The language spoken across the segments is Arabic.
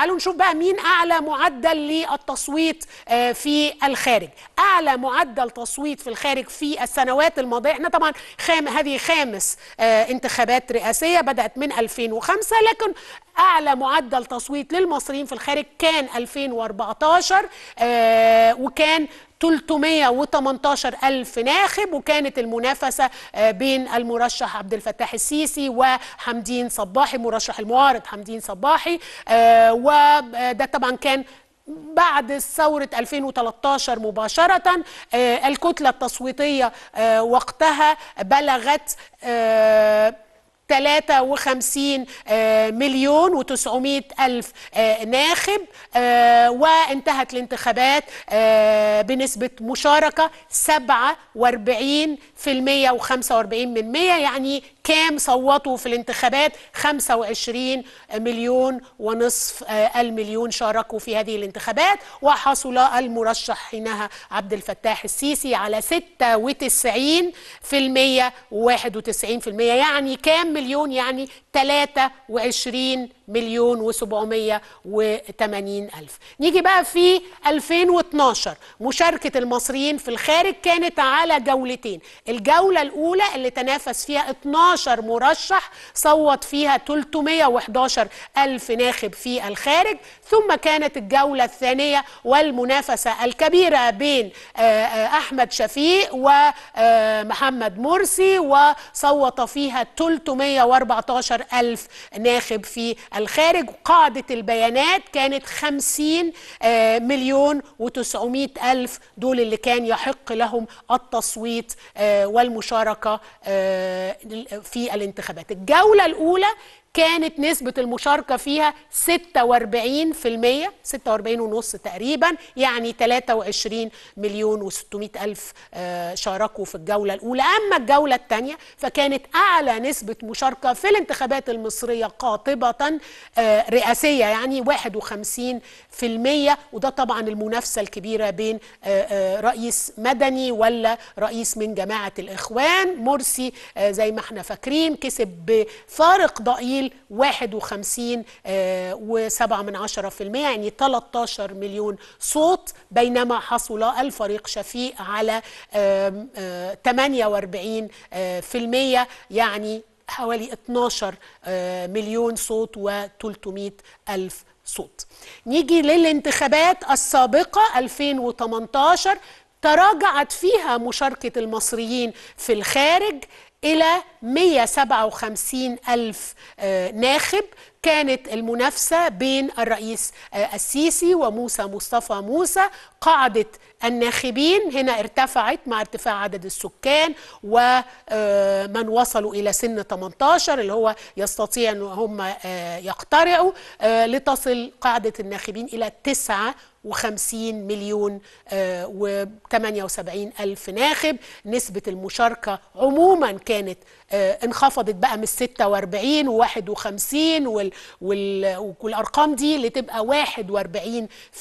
تعالوا نشوف بقى مين أعلى معدل للتصويت آه، في الخارج أعلى معدل تصويت في الخارج في السنوات الماضية احنا طبعا خام هذه خامس آه، انتخابات رئاسية بدأت من 2005 لكن أعلى معدل تصويت للمصريين في الخارج كان 2014 آه، وكان 318 ألف ناخب وكانت المنافسة آه، بين المرشح عبد الفتاح السيسي وحمدين صباحي مرشح المعارض حمدين صباحي آه، وده آه، طبعا كان بعد ثورة 2013 مباشرة الكتلة التصويتية وقتها بلغت 53 آه، مليون و900 ألف آه، ناخب آه، وانتهت الانتخابات بنسبة مشاركة 47 في المية و45 من مية يعني كام صوتوا في الانتخابات 25 مليون ونصف المليون شاركوا في هذه الانتخابات وحصل المرشح حينها عبد الفتاح السيسي على 96 في المية و91 في المية يعني كام مليون يعني 23 مليون و780 ألف نيجي بقى في 2012 مشاركة المصريين في الخارج كانت على جولتين الجولة الأولى اللي تنافس فيها 12 مرشح صوت فيها 311 ألف ناخب في الخارج ثم كانت الجولة الثانية والمنافسة الكبيرة بين آه، آه، أحمد شفيق ومحمد آه، مرسي وصوت فيها 314 ألف ناخب في الخارج قاعدة البيانات كانت 50 آه، مليون و900 ألف دول اللي كان يحق لهم التصويت آه، والمشاركة آه، في الانتخابات الجولة الأولى كانت نسبة المشاركة فيها 46 46.5 46 ونص تقريبا يعني 23 مليون و600 ألف آه، شاركوا في الجولة الأولى أما الجولة الثانية فكانت أعلى نسبة مشاركة في الانتخابات المصرية قاطبة آه، رئاسية يعني 51 وده طبعا المنافسة الكبيرة بين آه، رئيس مدني ولا رئيس من جماعة الإخوان مرسي زي ما احنا فاكرين كسب بفارق ضئيل تشكيل 51.7% آه، من عشرة في المية يعني 13 مليون صوت بينما حصل الفريق شفيق على 48 آه، آه، في المية يعني حوالي 12 مليون صوت و300 ألف صوت نيجي للانتخابات السابقة 2018 تراجعت فيها مشاركة المصريين في الخارج إلى 157 ألف آه، ناخب كانت المنافسة بين الرئيس آه، السيسي وموسى مصطفى موسى قاعدة الناخبين هنا ارتفعت مع ارتفاع عدد السكان ومن آه، وصلوا إلى سن 18 اللي هو يستطيع أن هم آه، يقترعوا لتصل قاعدة الناخبين إلى 9 و50 مليون و78 ألف ناخب نسبة المشاركة عموما كانت انخفضت بقى من 46 و51 وال والارقام دي اللي تبقى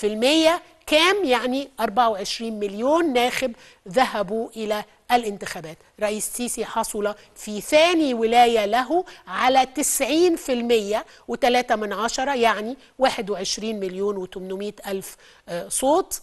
41% كام يعني 24 مليون ناخب ذهبوا الى الانتخابات رئيس سيسي حصل في ثاني ولاية له على 90% وثلاثة من عشرة يعني 21 مليون و800 ألف آه، صوت